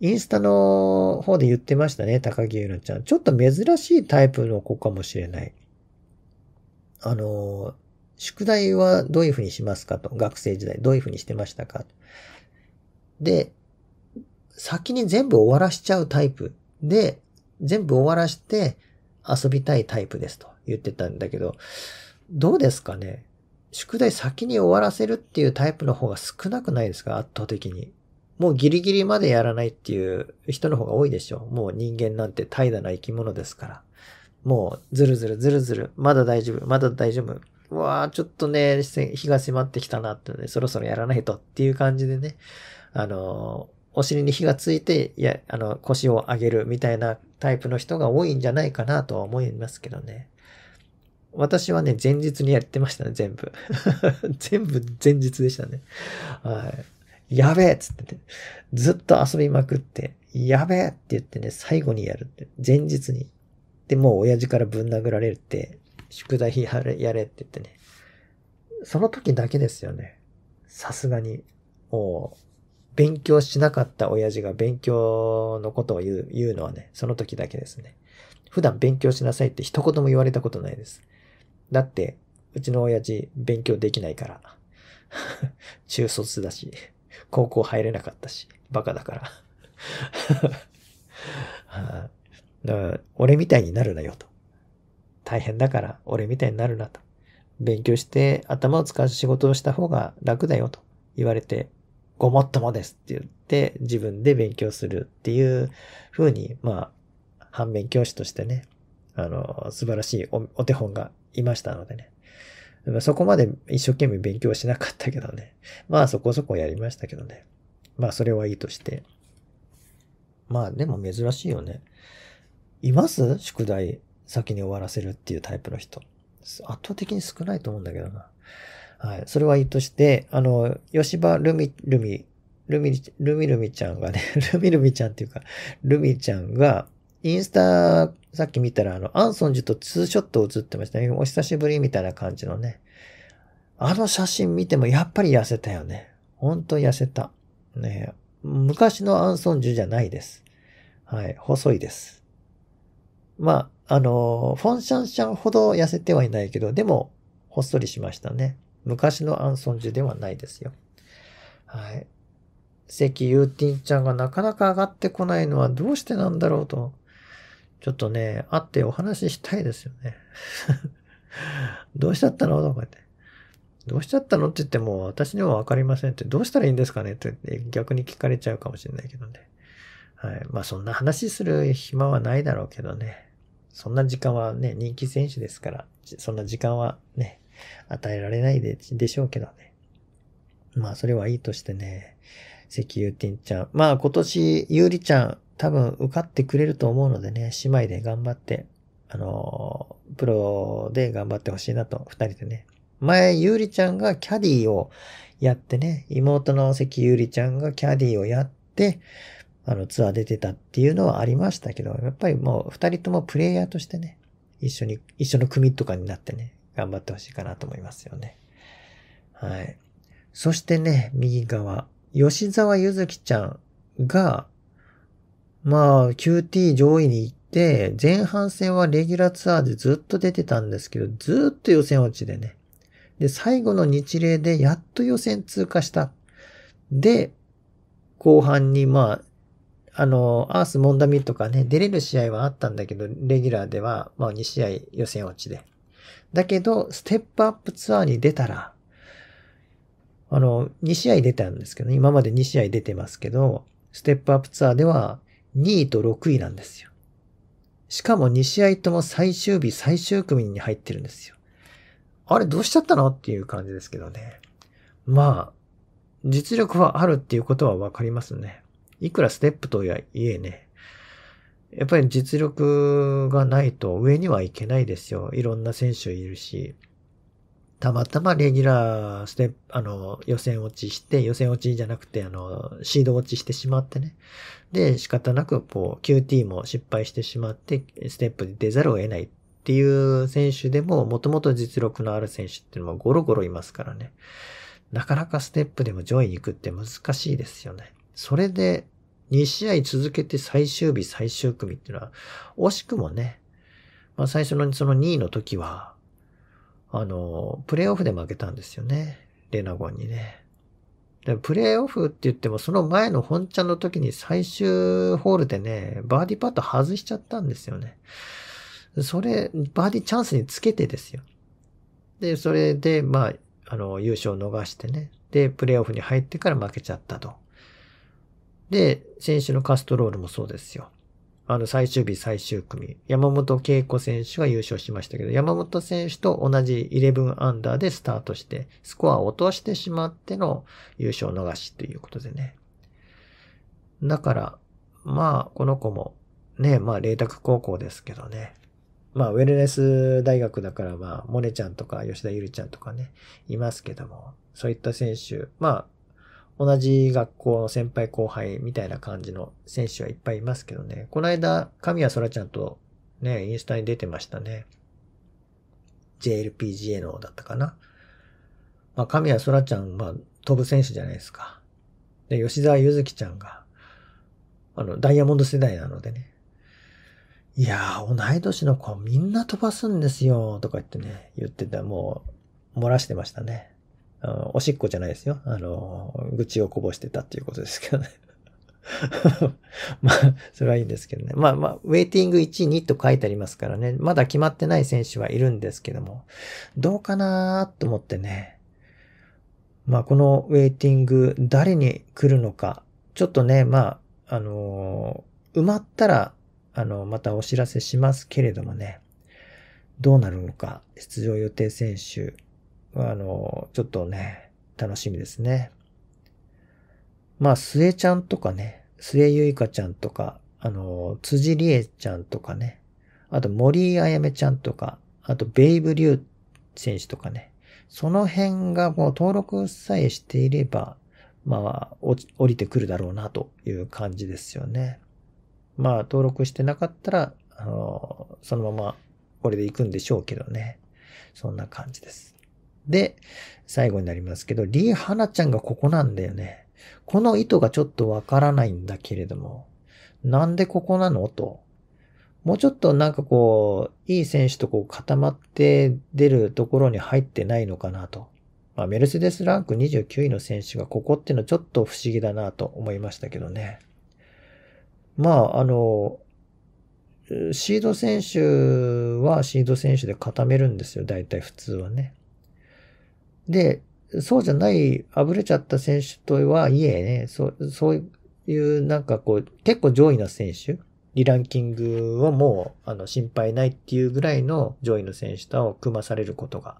インスタの方で言ってましたね、高木優奈ちゃん。ちょっと珍しいタイプの子かもしれない。あの、宿題はどういうふうにしますかと。学生時代どういうふうにしてましたかと。で、先に全部終わらしちゃうタイプで、全部終わらして遊びたいタイプですと言ってたんだけど、どうですかね宿題先に終わらせるっていうタイプの方が少なくないですか圧倒的に。もうギリギリまでやらないっていう人の方が多いでしょう。もう人間なんて怠惰な生き物ですから。もう、ずるずるずるずる、まだ大丈夫、まだ大丈夫。うわー、ちょっとね、日が迫ってきたなってので、そろそろやらないとっていう感じでね、あの、お尻に火がついて、いや、あの、腰を上げるみたいなタイプの人が多いんじゃないかなとは思いますけどね。私はね、前日にやってましたね、全部。全部前日でしたね。はい。やべえっつってね。ずっと遊びまくって、やべえって言ってね、最後にやるって。前日に。で、もう親父からぶん殴られるって、宿題やれ、やれって言ってね。その時だけですよね。さすがに。もう、勉強しなかった親父が勉強のことを言う、言うのはね、その時だけですね。普段勉強しなさいって一言も言われたことないです。だって、うちの親父勉強できないから。中卒だし、高校入れなかったし、バカだから。は あ俺みたいになるなよと。大変だから俺みたいになるなと。勉強して頭を使う仕事をした方が楽だよと言われて、ごもっともですって言って自分で勉強するっていう風に、まあ、反面教師としてね、あの、素晴らしいお手本がいましたのでね。そこまで一生懸命勉強しなかったけどね。まあそこそこやりましたけどね。まあそれはいいとして。まあでも珍しいよね。います宿題先に終わらせるっていうタイプの人。圧倒的に少ないと思うんだけどな。はい。それはいいとして、あの、吉場ルミ、ルミ、ルミ、ルミルミちゃんがね、ルミルミちゃんっていうか、ルミちゃんが、インスタ、さっき見たら、あの、アンソンジュとツーショット映ってましたね。お久しぶりみたいな感じのね。あの写真見ても、やっぱり痩せたよね。ほんと痩せた。ね昔のアンソンジュじゃないです。はい。細いです。まあ、あの、フォンシャンシャンほど痩せてはいないけど、でも、ほっそりしましたね。昔のアンソンジュではないですよ。はい。関ユーティンちゃんがなかなか上がってこないのはどうしてなんだろうと、ちょっとね、会ってお話ししたいですよね。どうしちゃったのとかって。どうしちゃったのって言っても、私にはわかりませんって、どうしたらいいんですかねって逆に聞かれちゃうかもしれないけどね。はい。まあそんな話する暇はないだろうけどね。そんな時間はね、人気選手ですから、そんな時間はね、与えられないで、でしょうけどね。まあ、それはいいとしてね、関ゆてんちゃん。まあ、今年、ゆうりちゃん、多分受かってくれると思うのでね、姉妹で頑張って、あの、プロで頑張ってほしいなと、二人でね。前、ゆうりちゃんがキャディをやってね、妹の関ゆうりちゃんがキャディをやって、あの、ツアー出てたっていうのはありましたけど、やっぱりもう二人ともプレイヤーとしてね、一緒に、一緒の組とかになってね、頑張ってほしいかなと思いますよね。はい。そしてね、右側、吉沢ゆずきちゃんが、まあ、QT 上位に行って、前半戦はレギュラーツアーでずっと出てたんですけど、ずっと予選落ちでね。で、最後の日例でやっと予選通過した。で、後半にまあ、あの、アース・モンダミとかね、出れる試合はあったんだけど、レギュラーでは、まあ2試合予選落ちで。だけど、ステップアップツアーに出たら、あの、2試合出たんですけど、ね、今まで2試合出てますけど、ステップアップツアーでは2位と6位なんですよ。しかも2試合とも最終日、最終組に入ってるんですよ。あれどうしちゃったのっていう感じですけどね。まあ、実力はあるっていうことはわかりますね。いくらステップとはいえね、やっぱり実力がないと上にはいけないですよ。いろんな選手いるし。たまたまレギュラーステップ、あの、予選落ちして、予選落ちじゃなくて、あの、シード落ちしてしまってね。で、仕方なく、こう、QT も失敗してしまって、ステップで出ざるを得ないっていう選手でも、もともと実力のある選手っていうのもゴロゴロいますからね。なかなかステップでも上位に行くって難しいですよね。それで2試合続けて最終日、最終組っていうのは、惜しくもね、まあ最初のその2位の時は、あの、プレイオフで負けたんですよね。レナゴンにね。で、プレイオフって言っても、その前の本ちゃんの時に最終ホールでね、バーディパット外しちゃったんですよね。それ、バーディチャンスにつけてですよ。で、それで、まあ、あの、優勝を逃してね。で、プレイオフに入ってから負けちゃったと。で、選手のカストロールもそうですよ。あの、最終日最終組。山本恵子選手が優勝しましたけど、山本選手と同じ11アンダーでスタートして、スコアを落としてしまっての優勝逃しということでね。だから、まあ、この子も、ね、まあ、麗澤高校ですけどね。まあ、ウェルネス大学だから、まあ、モネちゃんとか吉田ゆりちゃんとかね、いますけども、そういった選手、まあ、同じ学校の先輩後輩みたいな感じの選手はいっぱいいますけどね。この間、神谷空ちゃんとね、インスタに出てましたね。JLPGA のだったかな。まあ、神谷空ちゃん、まあ、飛ぶ選手じゃないですか。で、吉沢ゆずきちゃんが、あの、ダイヤモンド世代なのでね。いやー、同い年の子みんな飛ばすんですよ、とか言ってね、言ってた、もう、漏らしてましたね。あおしっこじゃないですよ。あの、愚痴をこぼしてたっていうことですけどね。まあ、それはいいんですけどね。まあまあ、ウェイティング1、2と書いてありますからね。まだ決まってない選手はいるんですけども、どうかなと思ってね。まあ、このウェイティング、誰に来るのか。ちょっとね、まあ、あのー、埋まったら、あの、またお知らせしますけれどもね。どうなるのか。出場予定選手、あの、ちょっとね、楽しみですね。まあ、末ちゃんとかね、末ゆいかちゃんとか、あの、辻りえちゃんとかね、あと森あやめちゃんとか、あとベイブリュー選手とかね、その辺がもう登録さえしていれば、まあ、降りてくるだろうなという感じですよね。まあ、登録してなかったら、あの、そのままこれで行くんでしょうけどね。そんな感じです。で、最後になりますけど、リー・ハナちゃんがここなんだよね。この意図がちょっとわからないんだけれども、なんでここなのと。もうちょっとなんかこう、いい選手とこう固まって出るところに入ってないのかなと。まあ、メルセデスランク29位の選手がここっていうのはちょっと不思議だなと思いましたけどね。まあ、あの、シード選手はシード選手で固めるんですよ。大体普通はね。で、そうじゃない、あぶれちゃった選手とはいえね、そう、そういうなんかこう、結構上位な選手、リランキングはもう、あの、心配ないっていうぐらいの上位の選手と組まされることが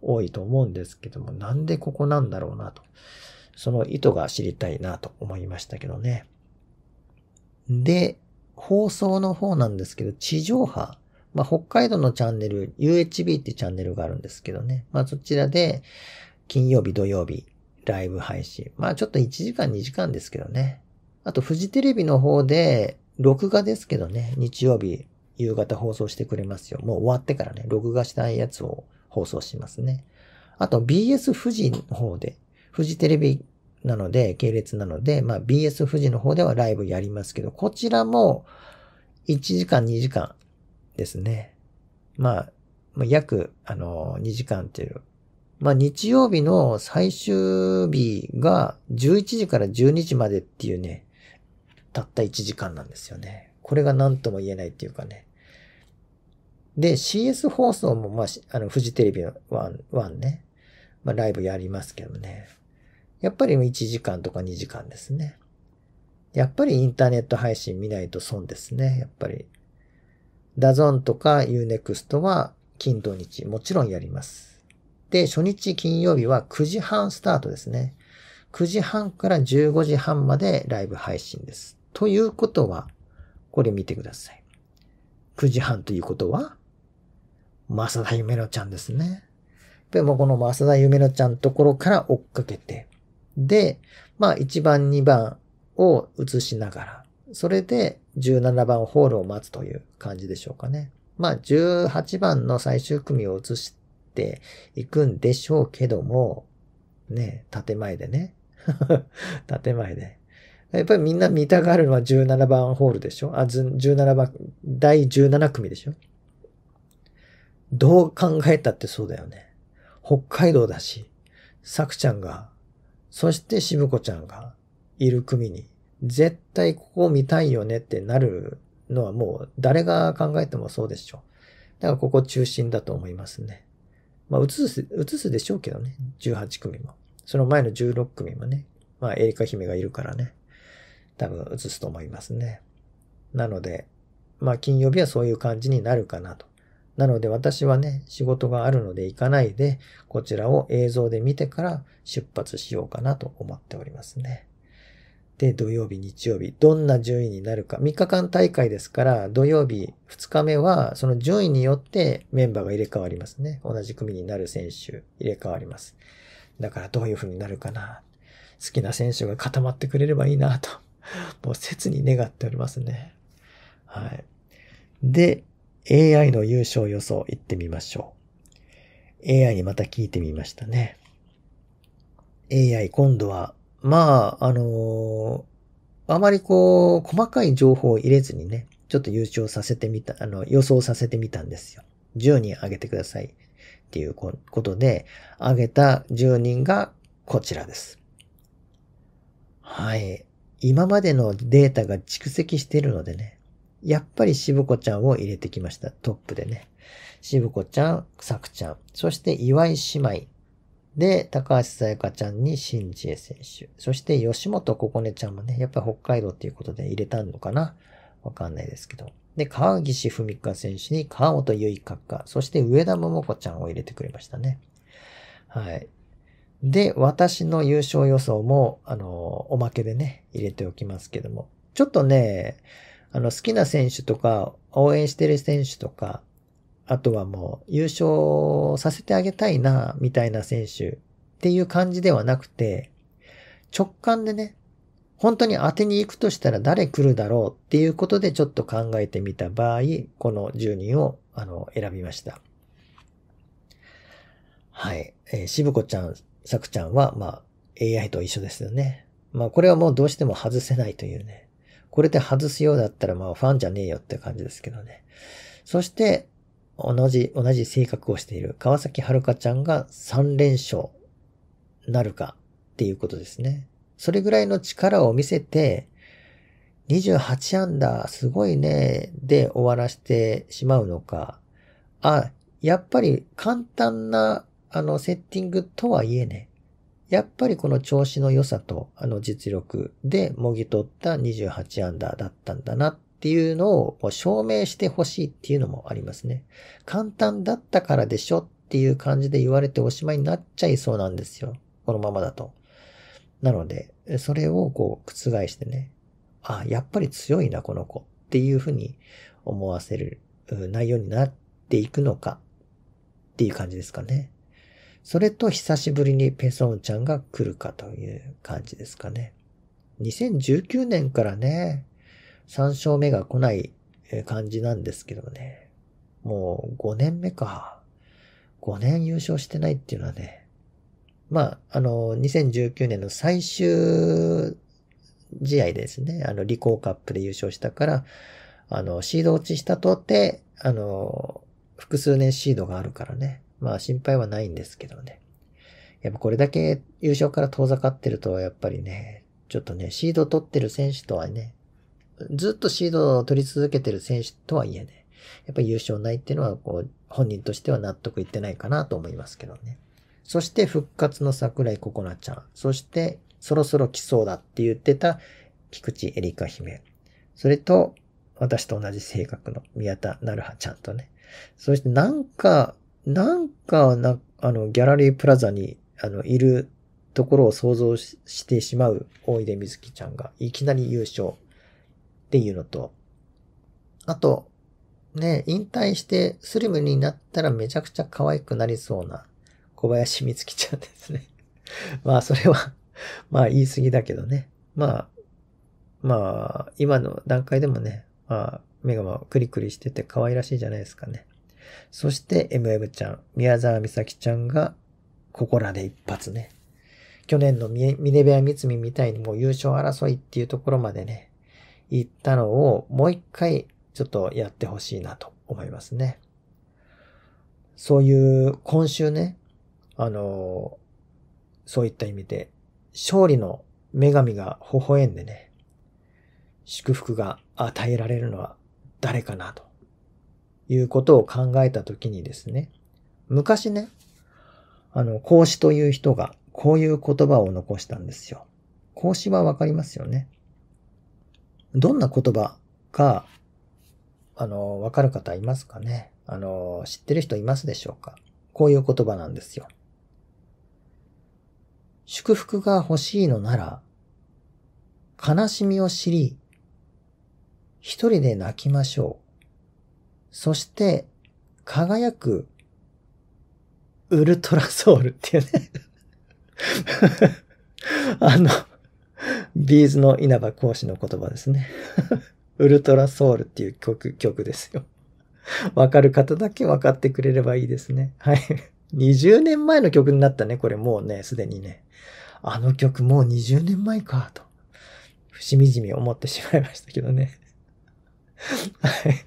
多いと思うんですけども、なんでここなんだろうなと。その意図が知りたいなと思いましたけどね。で、放送の方なんですけど、地上波まあ、北海道のチャンネル、UHB ってチャンネルがあるんですけどね。まあ、そちらで、金曜日、土曜日、ライブ配信。まあ、ちょっと1時間、2時間ですけどね。あと、フジテレビの方で、録画ですけどね、日曜日、夕方放送してくれますよ。もう終わってからね、録画したいやつを放送しますね。あと、BS 富士の方で、フジテレビなので、系列なので、まあ、BS 富士の方ではライブやりますけど、こちらも、1時間、2時間、ですね。まあ、約、あの、2時間っていう。まあ、日曜日の最終日が11時から12時までっていうね、たった1時間なんですよね。これが何とも言えないっていうかね。で、CS 放送も、まあ、あの、フジテレビのワン、ワンね。まあ、ライブやりますけどね。やっぱり1時間とか2時間ですね。やっぱりインターネット配信見ないと損ですね。やっぱり。ダゾンとか Unext は金土日もちろんやります。で、初日金曜日は9時半スタートですね。9時半から15時半までライブ配信です。ということは、これ見てください。9時半ということは、増田夢乃ちゃんですね。でもこの増田夢乃ちゃんところから追っかけて、で、まあ1番2番を映しながら、それで17番ホールを待つという感じでしょうかね。まあ、18番の最終組を移していくんでしょうけども、ね、建前でね。建前で。やっぱりみんな見たがるのは17番ホールでしょあ、17番、第17組でしょどう考えたってそうだよね。北海道だし、さくちゃんが、そしてしぶこちゃんがいる組に絶対ここを見たいよねってなるのはもう誰が考えてもそうでしょう。だからここ中心だと思いますね。まあ映す、映すでしょうけどね。18組も。その前の16組もね。まあエリカ姫がいるからね。多分映すと思いますね。なので、まあ金曜日はそういう感じになるかなと。なので私はね、仕事があるので行かないで、こちらを映像で見てから出発しようかなと思っておりますね。で、土曜日、日曜日、どんな順位になるか。3日間大会ですから、土曜日、2日目は、その順位によってメンバーが入れ替わりますね。同じ組になる選手、入れ替わります。だからどういう風になるかな。好きな選手が固まってくれればいいなと、もう切に願っておりますね。はい。で、AI の優勝予想行ってみましょう。AI にまた聞いてみましたね。AI 今度はまあ、あのー、あまりこう、細かい情報を入れずにね、ちょっと優勝させてみた、あの、予想させてみたんですよ。10人あげてください。っていうことで、あげた10人がこちらです。はい。今までのデータが蓄積しているのでね、やっぱりしぶこちゃんを入れてきました。トップでね。しぶこちゃん、くさくちゃん、そして岩井姉妹、で、高橋さやかちゃんに新知恵選手。そして吉本ここねちゃんもね、やっぱり北海道っていうことで入れたのかなわかんないですけど。で、川岸文香選手に川本結衣閣下。そして上田桃子ちゃんを入れてくれましたね。はい。で、私の優勝予想も、あの、おまけでね、入れておきますけども。ちょっとね、あの、好きな選手とか、応援してる選手とか、あとはもう優勝させてあげたいな、みたいな選手っていう感じではなくて、直感でね、本当に当てに行くとしたら誰来るだろうっていうことでちょっと考えてみた場合、この10人をあの選びました。はい。えー、しぶこちゃん、さくちゃんは、まあ、AI と一緒ですよね。まあ、これはもうどうしても外せないというね。これで外すようだったら、まあ、ファンじゃねえよって感じですけどね。そして、同じ、同じ性格をしている川崎遥ちゃんが3連勝なるかっていうことですね。それぐらいの力を見せて、28アンダー、すごいね、で終わらしてしまうのか。あ、やっぱり簡単な、あの、セッティングとはいえね、やっぱりこの調子の良さと、あの実力でもぎ取った28アンダーだったんだなっっていうのを証明してほしいっていうのもありますね。簡単だったからでしょっていう感じで言われておしまいになっちゃいそうなんですよ。このままだと。なので、それをこう覆してね、あ、やっぱり強いな、この子っていうふうに思わせる内容になっていくのかっていう感じですかね。それと久しぶりにペソンちゃんが来るかという感じですかね。2019年からね、3勝目が来ない感じなんですけどね。もう5年目か。5年優勝してないっていうのはね。まあ、あの、2019年の最終試合ですね。あの、リコーカップで優勝したから、あの、シード落ちしたとて、あの、複数年シードがあるからね。まあ、心配はないんですけどね。やっぱこれだけ優勝から遠ざかってると、やっぱりね、ちょっとね、シード取ってる選手とはね、ずっとシードを取り続けてる選手とはいえね、やっぱり優勝ないっていうのは、こう、本人としては納得いってないかなと思いますけどね。そして復活の桜井ココナちゃん。そしてそろそろ来そうだって言ってた菊池エリカ姫。それと私と同じ性格の宮田なるはちゃんとね。そしてなんか、なんかな、あの、ギャラリープラザに、あの、いるところを想像してしまう大出水木ちゃんがいきなり優勝。っていうのと、あと、ね、引退してスリムになったらめちゃくちゃ可愛くなりそうな小林美月ちゃんですね。まあそれは まあ言い過ぎだけどね。まあ、まあ今の段階でもね、まあ目がまあクリクリしてて可愛らしいじゃないですかね。そして MM ちゃん、宮沢美咲ちゃんがここらで一発ね。去年のミネベアミつみみたいにもう優勝争いっていうところまでね、言ったのをもう一回ちょっとやってほしいなと思いますね。そういう今週ね、あの、そういった意味で勝利の女神が微笑んでね、祝福が与えられるのは誰かなということを考えたときにですね、昔ね、あの、孔子という人がこういう言葉を残したんですよ。孔子はわかりますよね。どんな言葉か、あの、わかる方いますかねあの、知ってる人いますでしょうかこういう言葉なんですよ。祝福が欲しいのなら、悲しみを知り、一人で泣きましょう。そして、輝く、ウルトラソウルっていうね あの、ビーズの稲葉講師の言葉ですね。ウルトラソウルっていう曲、曲ですよ。わかる方だけ分かってくれればいいですね。はい。20年前の曲になったね、これもうね、すでにね。あの曲もう20年前か、と。しみじみ思ってしまいましたけどね。はい。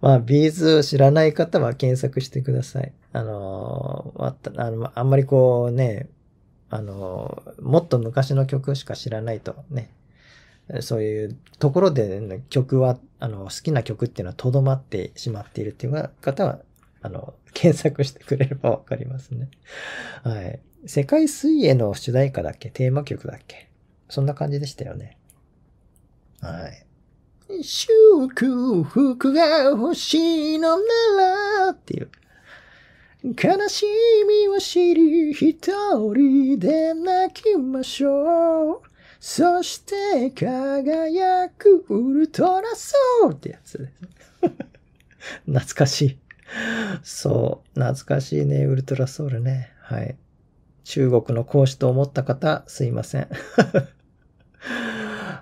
まあ、ビーズ知らない方は検索してください。あのー、あった、あの、あんまりこうね、あの、もっと昔の曲しか知らないとね、そういうところで、曲は、あの、好きな曲っていうのはとどまってしまっているっていう方は、あの、検索してくれればわかりますね。はい。世界水泳の主題歌だっけテーマ曲だっけそんな感じでしたよね。はい。祝福が欲しいのならっていう。悲しみを知り一人で泣きましょう。そして輝くウルトラソウルってやつです。懐かしい。そう、懐かしいね、ウルトラソウルね。はい。中国の講師と思った方、すいません。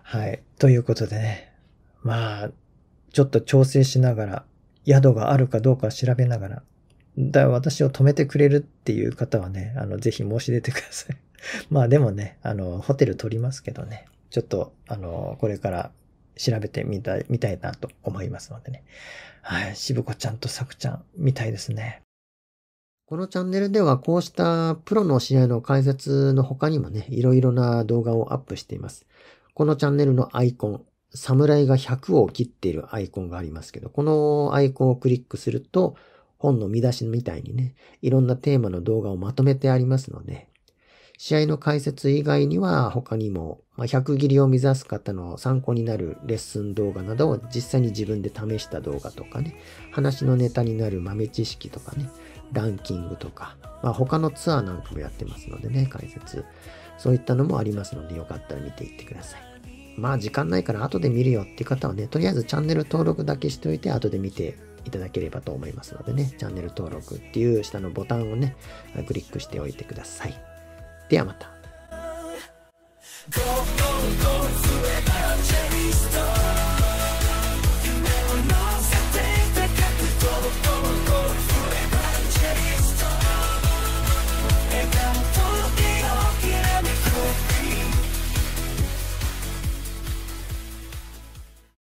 はい。ということでね。まあ、ちょっと調整しながら、宿があるかどうか調べながらだ私を止めてくれるっていう方はね、あの、ぜひ申し出てください。まあでもね、あの、ホテル取りますけどね、ちょっと、あの、これから調べてみたい、みたいなと思いますのでね。はい、しぶ子ちゃんとさくちゃん、みたいですね。このチャンネルではこうしたプロの試合の解説の他にもね、いろいろな動画をアップしています。このチャンネルのアイコン、侍が100を切っているアイコンがありますけど、このアイコンをクリックすると、本の見出しみたいにね、いろんなテーマの動画をまとめてありますので、試合の解説以外には他にも、まあ、100切りを目指す方の参考になるレッスン動画などを実際に自分で試した動画とかね、話のネタになる豆知識とかね、ランキングとか、まあ、他のツアーなんかもやってますのでね、解説。そういったのもありますので、よかったら見ていってください。まあ時間ないから後で見るよって方はね、とりあえずチャンネル登録だけしておいて後で見ていただければと思いますのでね、チャンネル登録っていう下のボタンをね、クリックしておいてください。ではまた。